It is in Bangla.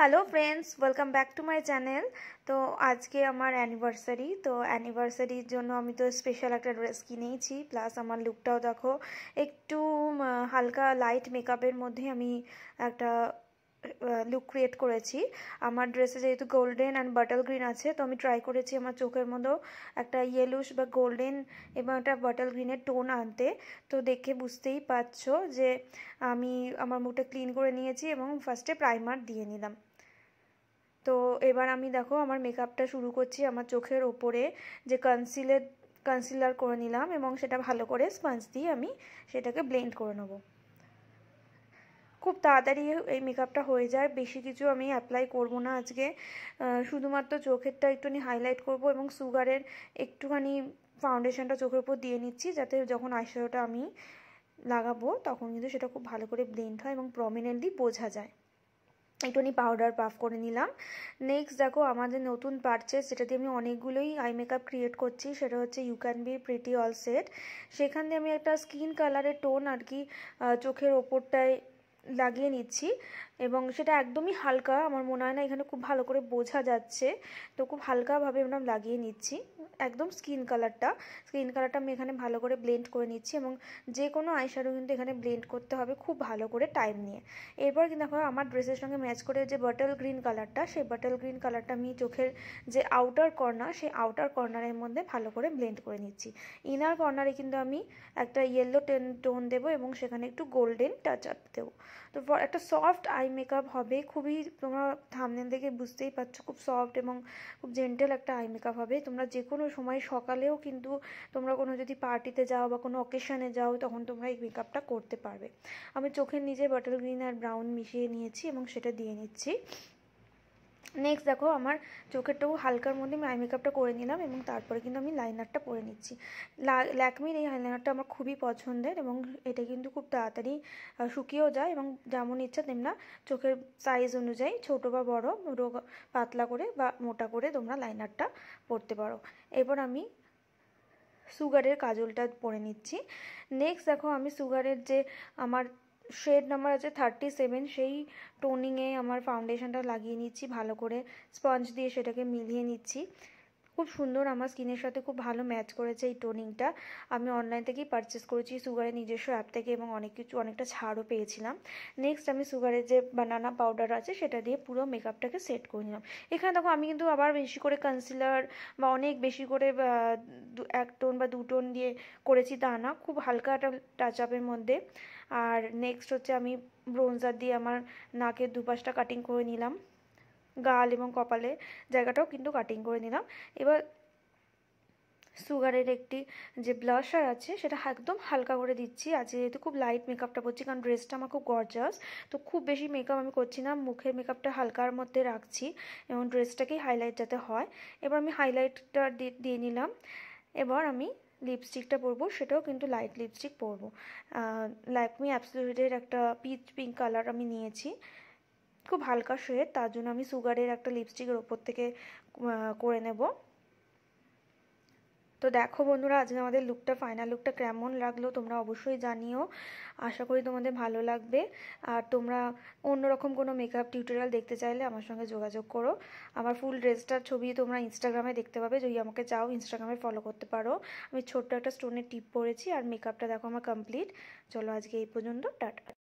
hello friends welcome back to my channel তো আজকে আমার অ্যানিভার্সারি তো অ্যানিভার্সারির জন্য আমি তো স্পেশাল একটা ড্রেস কিনেইছি প্লাস আমার লুকটাও দেখো একটু হালকা লাইট মেকআপের মধ্যে আমি একটা লুক ক্রিয়েট করেছি আমার ড্রেসে যেহেতু গোল্ডেন অ্যান্ড বাটল গ্রিন আছে তো আমি ট্রাই করেছি আমার চোখের মতো একটা ইয়েলুশ বা গোল্ডেন এবং একটা বাটল গ্রিনের টোন আনতে তো দেখে বুঝতেই পারছো যে আমি আমার মুখটা ক্লিন করে নিয়েছি এবং ফার্স্টে প্রাইমার দিয়ে নিলাম তো এবার আমি দেখো আমার মেকআপটা শুরু করছি আমার চোখের ওপরে যে কনসিলের কনসিলার করে নিলাম এবং সেটা ভালো করে স্পঞ্জ দিয়ে আমি সেটাকে ব্লেন্ড করে নেব খুব তাড়াতাড়ি এই মেকআপটা হয়ে যায় বেশি কিছু আমি অ্যাপ্লাই করব না আজকে শুধুমাত্র চোখেরটা একটুখানি হাইলাইট করব এবং সুগারের একটুখানি ফাউন্ডেশনটা চোখের উপর দিয়ে নিচ্ছি যাতে যখন আইশ্যাডোটা আমি লাগাবো তখন কিন্তু সেটা খুব ভালো করে ব্লেন্ড হয় এবং প্রমিনেন্টলি বোঝা যায় একটুখানি পাউডার পাফ করে নিলাম নেক্সট দেখো আমাদের নতুন পার্চেস যেটা দিয়ে আমি অনেকগুলোই আই মেকআপ ক্রিয়েট করছি সেটা হচ্ছে you can be pretty all set সেখান দিয়ে আমি একটা স্কিন কালারের টোন আর কি চোখের ওপরটায় লাগিয়ে নিচ্ছি এবং সেটা একদমই হালকা আমার মনে হয় না এখানে খুব ভালো করে বোঝা যাচ্ছে তো খুব হালকাভাবে আমরা লাগিয়ে নিচ্ছি একদম স্কিন কালারটা স্কিন কালারটা আমি এখানে ভালো করে ব্লেন্ড করে নিচ্ছি এবং যে কোনো আইশ্যাডো কিন্তু এখানে ব্লেন্ড করতে হবে খুব ভালো করে টাইম নিয়ে এরপর কিন্তু দেখো আমার ড্রেসের সঙ্গে ম্যাচ করে যে বাটল গ্রিন কালারটা সেই বাটল গ্রিন কালারটা আমি চোখের যে আউটার কর্নার সেই আউটার কর্নারের মধ্যে ভালো করে ব্লেন্ড করে নিচ্ছি ইনার কর্নারে কিন্তু আমি একটা ইয়েলো টেন টোন দেবো এবং সেখানে একটু গোল্ডেন টাচ আপ দেবো তো একটা সফট আই মেকআপ হবে খুবই তোমরা থামনে দেখে বুঝতেই পারছো খুব সফট এবং খুব জেন্টেল একটা আই মেকআপ হবে তোমরা যে কোনো সময় সকালেও কিন্তু তোমরা কোনো যদি পার্টিতে যাও বা কোনো অকেশানে যাও তখন তোমরা এই মেকআপটা করতে পারবে আমি চোখের নিজে বাটার গ্রিন আর ব্রাউন মিশিয়ে নিয়েছি এবং সেটা দিয়ে নিচ্ছি নেক্সট দেখো আমার চোখেরটাও হালকার মধ্যে আমি আই মেকআপটা করে নিলাম এবং তারপরে কিন্তু আমি লাইনারটা পরে নিচ্ছি ল্যাকমির এই আইলাইনারটা আমার খুবই পছন্দের এবং এটা কিন্তু খুব তাড়াতাড়ি শুকিয়েও যায় এবং যেমন ইচ্ছা তেমনা চোখের সাইজ অনুযায়ী ছোট বা বড় পাতলা করে বা মোটা করে তোমরা লাইনারটা পরতে পারো এরপর আমি সুগারের কাজলটা পরে নিচ্ছি নেক্সট দেখো আমি সুগারের যে আমার শেড নাম্বার আছে থার্টি সেভেন সেই টোনিংয়ে আমার ফাউন্ডেশনটা লাগিয়ে নিচ্ছি ভালো করে স্পঞ্জ দিয়ে সেটাকে মিলিয়ে নিচ্ছি খুব সুন্দর আমার স্কিনের সাথে খুব ভালো ম্যাচ করেছে এই টোনিংটা আমি অনলাইন থেকেই পারচেস করেছি সুগারের নিজস্ব অ্যাপ থেকে এবং অনেক কিছু অনেকটা ছাড়ও পেয়েছিলাম নেক্সট আমি সুগারের যে বানানা পাউডার আছে সেটা দিয়ে পুরো মেকআপটাকে সেট করে নিলাম এখানে দেখো আমি কিন্তু আবার বেশি করে কনসিলার বা অনেক বেশি করে এক টোন বা দু টোন দিয়ে করেছি তা না খুব হালকা একটা টাচ আপের মধ্যে আর নেক্সট হচ্ছে আমি ব্রোঞ্জার দিয়ে আমার নাকের দুপাশটা কাটিং করে নিলাম গাল এবং কপালে জায়গাটাও কিন্তু কাটিং করে নিলাম এবার সুগারের একটি যে ব্লাশার আছে সেটা একদম হালকা করে দিচ্ছি আর যেহেতু খুব লাইট মেকআপটা করছি কারণ ড্রেসটা আমার খুব গর্জাস তো খুব বেশি মেকআপ আমি করছি না মুখের মেকআপটা হালকার মধ্যে রাখছি এবং ড্রেসটাকেই হাইলাইট যাতে হয় এবার আমি হাইলাইটটা দিয়ে নিলাম এবার আমি লিপস্টিকটা পরবো সেটাও কিন্তু লাইট লিপস্টিক পরবো ল্যাকমি অ্যাপসুলেটের একটা পিচ পিঙ্ক কালার আমি নিয়েছি খুব হালকা শেড তার জন্য আমি সুগারের একটা লিপস্টিকের ওপর থেকে করে নেব তো দেখো বন্ধুরা আজকে আমাদের লুকটা ফাইনাল লুকটা কেমন লাগলো তোমরা অবশ্যই জানিও আশা করি তোমাদের ভালো লাগবে আর তোমরা অন্যরকম কোনো মেকআপ টিউটোরিয়াল দেখতে চাইলে আমার সঙ্গে যোগাযোগ করো আমার ফুল ড্রেসটার ছবি তোমরা ইনস্টাগ্রামে দেখতে পাবে যদি আমাকে চাও ইনস্টাগ্রামে ফলো করতে পারো আমি ছোট্ট একটা স্টোনের টিপ পরেছি আর মেকআপটা দেখো আমার কমপ্লিট চলো আজকে এই পর্যন্ত টাটা